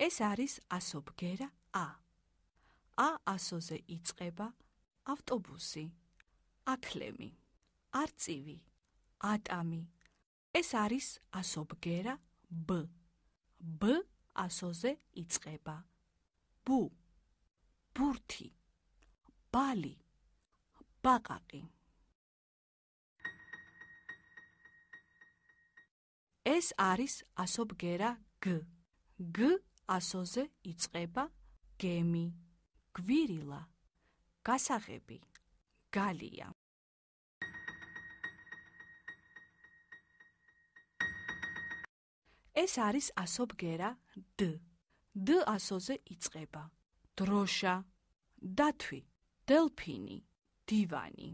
ეს არის ასობგერა ა ა ასოზე იწება ავტობუსი აკლემი არწივი ატამი ეს არის ასობგერა ბ ბ ასოზე იწება ბუ ბურთი ბალი ბაყაყი ეს არის ასობგერა გ გ ასოზე იწება გემი, გვირილა, გასაღები, გალია. ეს არის ასობგერა დ. დ ასოზე იწება დროშა, დათვი, დელფინი, დივანი.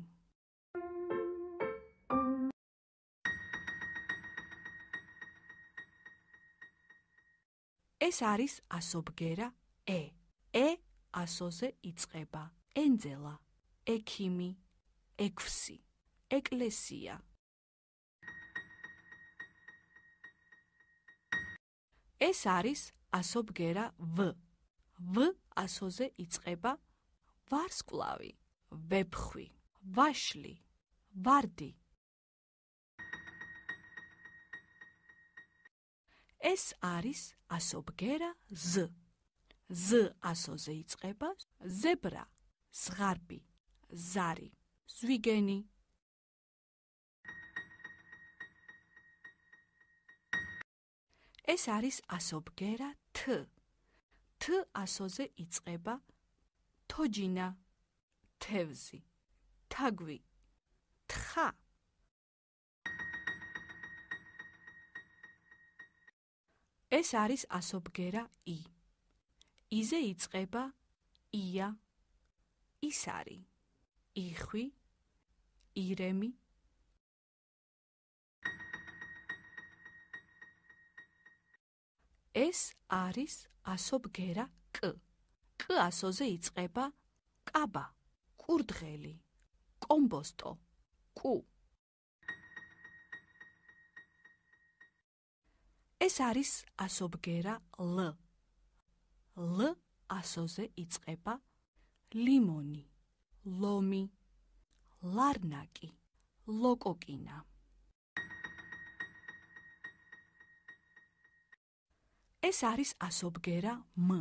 ეს არის ასობგერა ე. ე ასოზე იწება. ენძელა, ექიმი, ექვსი, ეკლესია. ეს არის ასობგერა ვ. ვ ასოზე იწება. ვარსკვლავი, ვეფხვი, ვაშლი, ვარდი. ეს არის ასობგერა ზ ზ ასოზე იწება ზებრა ზღარბი ზარი ზვიგენი ეს არის ასობგერა თ თ ასოზე იწება თოჯინა თევზი თაგვი თხა ეს არის ასობგერა ი. იზე იწება ია ის არის. იხვი ირემი ეს არის ასობგერა კ. კ ასოზე იწება კაბა, კურდღელი, კომბოსტო, კუ. ეს არის ასობგერა ლ ლ ასოზე იწება ლიმონი ლომი ლარნაკი ლოკოკინა ეს არის ასობგერა მ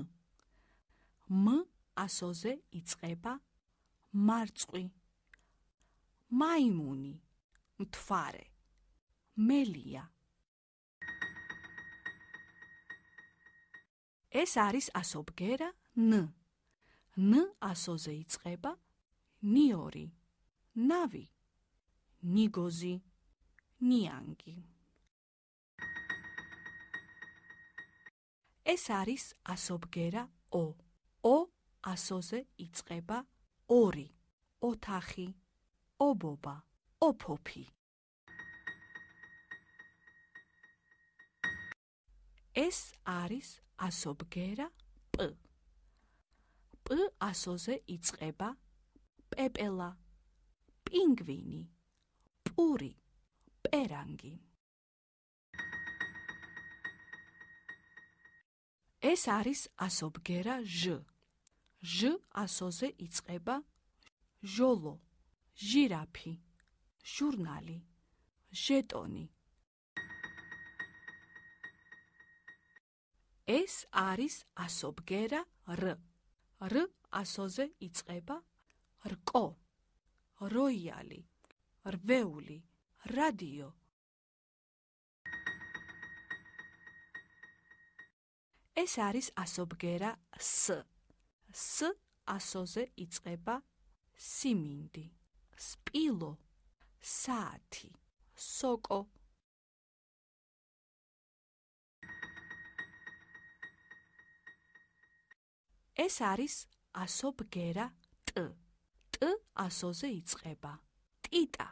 მ ასოზე იწება მარწყვი მაიმუნი მთვარე მელია ეს არის ასობგერა ნ. ნ ასოზე იწება ნიორი. ნავი. ნიგოზი. ნიანგი. ეს არის ასობგერა ო. ო ასოზე იწება ორი. ოთახი. ობობა. ოფოფი. ეს არის ასობგერა პ პ ასოზე იწება პეპელა პინგვინი პური პერანგი ეს არის ასობგერა ჟ ჟ ასოზე იწება ჟოლო ჟირაფი ჟურნალი ჟეტონი ეს არის ასობგერა რ რ ასოზე იწება რკო როიალი რვეული რადიო ეს არის ასობგერა სს სს ასოზე იწება სიმინდი სპილო საათი სოკო ეს არის ასობგერა ტ. ტ ასოზე იწება. ტიტა.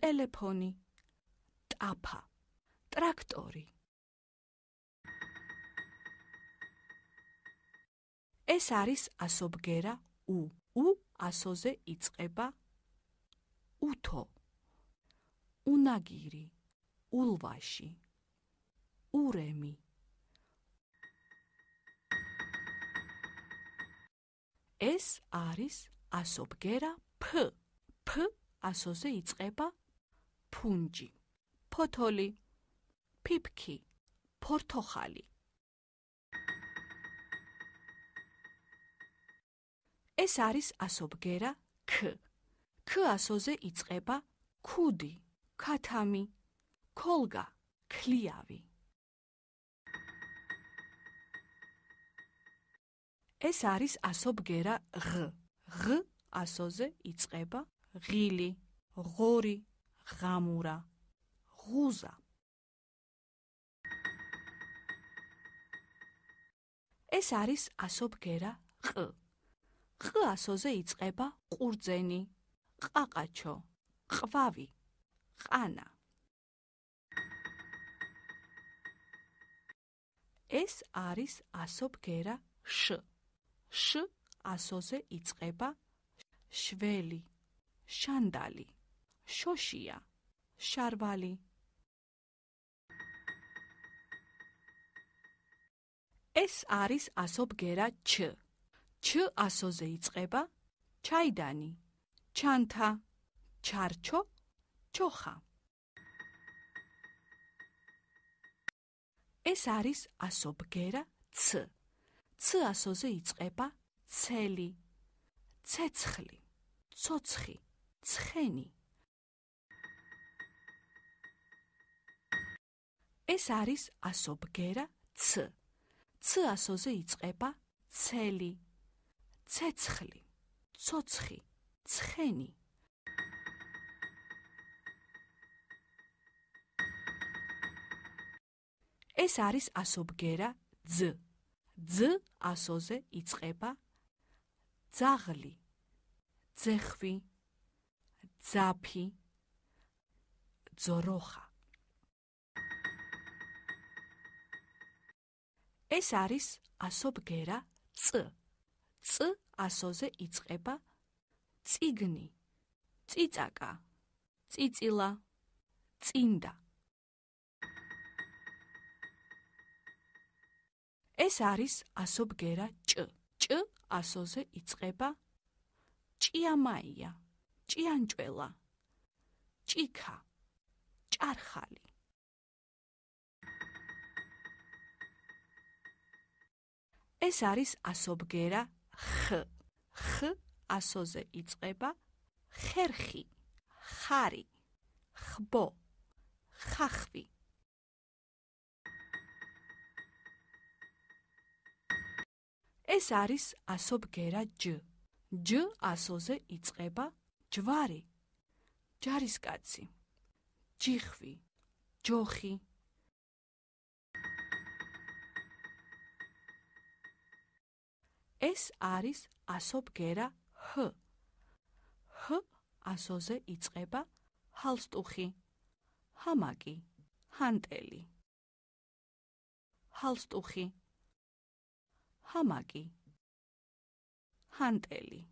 ტელეფონი. ტაფა. ტრაქტორი. ეს არის ასობგერა უ. უ ასოზე იწება. უთო. უნაგირი. ულვაში. ურემი. ეს არის ასობგერა ფ ფ ასოზე იწება ფუნჯი ფოთოლი ფიფქი პორტოხალი ეს არის ასობგერა ქ ქ ასოზე იწება ქუდი ქათამი ქოლგა კლიავი ეს არის ასობგერა ღ. ღ ასოზე იწება ღილი, ღორი, ღამურა, ღუზა. ეს არის ასობგერა ყ. ყ ასოზე იწება ყურძენი, ყაყაჩო, ყვავი, ყანა. ეს არის ასობგერა შ. შ ასოზე იწება შველი შანდალი შოშია შარვალი ეს არის ასობგერა ჩ ჩ ასოზე იწება ჩაიდანი ჩანთა ჩარჩო ჩოხა ეს არის ასობგერა ც ცასოზე იწება ცელი ცეცხლი ცოცხი ცხენი ეს არის ასობგერა ც ცასოზე იწება ცელი ცეცხლი ცოცხი ცხენი ეს არის ასობგერა ძ ძ ასოზე იწება ძაღლი ძეხვი ძაფი ძოროხა ეს არის ასობგერა წ წ ასოზე იწება ციგნი ციცაკა ციცილა წინდა ეს არის ასობგერა ჭ. ჭ ასოზე იწება ჭიამაია, ჭიანჭველა, ჭიქა, ჭარხალი. ეს არის ასობგერა ხ. ხ ასოზე იწება ხერხი, ხარი, ხბო, ხახვი. ეს არის ასობგერა ჯ. ჯ ასოზე იწება ჯვარი. ჯარისკაცი. ჯიხვი. ჯოხი. ეს არის ასობგერა ჰ. ჰ ასოზე იწება ჰალსტუხი. ჰამაკი. ჰანტელი. ჰალსტუხი. ჰამაკი ჰანტელი